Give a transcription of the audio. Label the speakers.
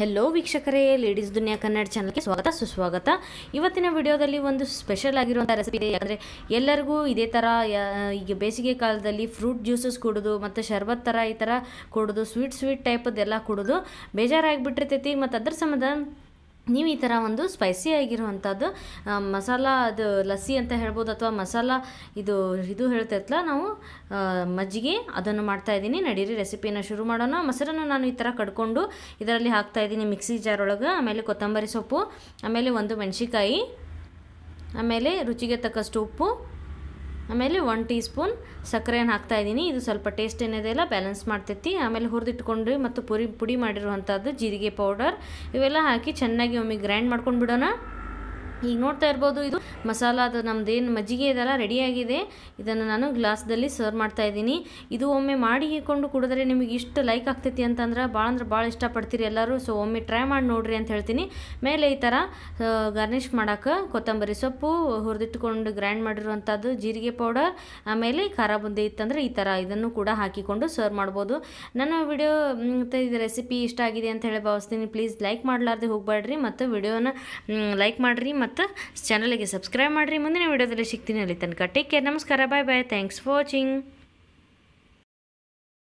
Speaker 1: hello ವೀಕ್ಷಕರೇ ladies ದುನಿಯಾ ಕನ್ನಡ ಚಾನಲ್ಗೆ ಸ್ವಾಗತ ಸುಸ್ವಾಗತ ಇವತ್ತಿನ ವಿಡಿಯೋದಲ್ಲಿ ಒಂದು ಸ್ಪೆಷಲ್ ಆಗಿರುವಂಥ ರೆಸಿಪಿ ಇದೆ ಯಾಕಂದರೆ ಎಲ್ಲರಿಗೂ ಇದೇ ಥರ ಈಗ ಬೇಸಿಗೆ ಕಾಲದಲ್ಲಿ ಫ್ರೂಟ್ ಜ್ಯೂಸಸ್ ಕೊಡೋದು ಮತ್ತು ಶರ್ಬತ್ ಥರ ಈ ಥರ ಕೊಡೋದು ಸ್ವೀಟ್ ಸ್ವೀಟ್ ಟೈಪದ್ದೆಲ್ಲ ಕುಡೋದು ಬೇಜಾರಾಗಿಬಿಟ್ಟಿರ್ತೈತಿ ಮತ್ತು ಅದ್ರ ಸಂಬಂಧ ನೀವು ಈ ಥರ ಒಂದು ಸ್ಪೈಸಿ ಆಗಿರುವಂಥದ್ದು ಮಸಾಲ ಅದು ಲಸ್ಸಿ ಅಂತ ಹೇಳ್ಬೋದು ಅಥವಾ ಮಸಾಲ ಇದು ಇದು ಹೇಳ್ತೈತಲ್ಲ ನಾವು ಮಜ್ಜಿಗೆ ಅದನ್ನು ಮಾಡ್ತಾ ಇದ್ದೀನಿ ನಡೀರಿ ರೆಸಿಪಿನ ಶುರು ಮಾಡೋಣ ಮೊಸರನ್ನು ನಾನು ಈ ಥರ ಕಡ್ಕೊಂಡು ಇದರಲ್ಲಿ ಹಾಕ್ತಾ ಇದ್ದೀನಿ ಮಿಕ್ಸಿ ಒಳಗೆ ಆಮೇಲೆ ಕೊತ್ತಂಬರಿ ಸೊಪ್ಪು ಆಮೇಲೆ ಒಂದು ಮೆಣಸಿಕಾಯಿ ಆಮೇಲೆ ರುಚಿಗೆ ತಕ್ಕಷ್ಟು ಉಪ್ಪು ಆಮೇಲೆ ಒನ್ ಟೀ ಸ್ಪೂನ್ ಹಾಕ್ತಾ ಹಾಕ್ತಾಯಿದ್ದೀನಿ ಇದು ಸ್ವಲ್ಪ ಟೇಸ್ಟ್ ಅಲ್ಲ ಬ್ಯಾಲೆನ್ಸ್ ಮಾಡ್ತೈತಿ ಆಮೇಲೆ ಹುರಿದಿಟ್ಕೊಂಡು ಮತ್ತು ಪುರಿ ಪುಡಿ ಮಾಡಿರುವಂಥದ್ದು ಜೀರಿಗೆ ಪೌಡರ್ ಇವೆಲ್ಲ ಹಾಕಿ ಚೆನ್ನಾಗಿ ಒಮ್ಮೆ ಗ್ರೈಂಡ್ ಮಾಡ್ಕೊಂಡು ಬಿಡೋಣ ಈಗ ನೋಡ್ತಾ ಇರ್ಬೋದು ಇದು ಮಸಾಲ ಅದು ನಮ್ಮದೇನು ಮಜ್ಜಿಗೆ ಇದೆಲ್ಲ ರೆಡಿಯಾಗಿದೆ ಇದನ್ನು ನಾನು ಗ್ಲಾಸ್ದಲ್ಲಿ ಸರ್ವ್ ಮಾಡ್ತಾ ಇದ್ದೀನಿ ಇದು ಒಮ್ಮೆ ಮಾಡಿಕೊಂಡು ಕುಡಿದ್ರೆ ನಿಮಗೆ ಇಷ್ಟು ಲೈಕ್ ಆಗ್ತೈತಿ ಅಂತಂದ್ರೆ ಭಾಳ ಅಂದ್ರೆ ಭಾಳ ಇಷ್ಟಪಡ್ತೀರಿ ಎಲ್ಲರೂ ಸೊ ಒಮ್ಮೆ ಟ್ರೈ ಮಾಡಿ ನೋಡಿರಿ ಅಂತ ಹೇಳ್ತೀನಿ ಮೇಲೆ ಈ ಥರ ಗಾರ್ನಿಷ್ ಮಾಡೋಕೆ ಕೊತ್ತಂಬರಿ ಸೊಪ್ಪು ಹುರಿದಿಟ್ಟುಕೊಂಡು ಗ್ರೈಂಡ್ ಮಾಡಿರುವಂಥದ್ದು ಜೀರಿಗೆ ಪೌಡರ್ ಆಮೇಲೆ ಖಾರ ಬುಂದಿ ಇತ್ತಂದರೆ ಈ ಥರ ಇದನ್ನು ಕೂಡ ಹಾಕಿಕೊಂಡು ಸರ್ವ್ ಮಾಡ್ಬೋದು ನನ್ನ ವಿಡಿಯೋ ಮತ್ತು ಇದು ರೆಸಿಪಿ ಇಷ್ಟ ಆಗಿದೆ ಅಂತ ಹೇಳಿ ಭಾವಿಸ್ತೀನಿ ಪ್ಲೀಸ್ ಲೈಕ್ ಮಾಡಲಾರ್ದೆ ಹೋಗಬೇಡ್ರಿ ಮತ್ತು ವಿಡಿಯೋನ ಲೈಕ್ ಮಾಡಿರಿ ಮತ್ತು ಮತ್ತು ಚಾನಲಿಗೆ ಸಬ್ಸ್ಕ್ರೈಬ್ ಮಾಡಿರಿ ಮುಂದಿನ ವೀಡಿಯೋದಲ್ಲಿ ಸಿಗ್ತೀನಿ ಅಲ್ಲಿ ತನಕ ಟೇಕ್ ಕೇರ್ ನಮಸ್ಕಾರ bye bye thanks for watching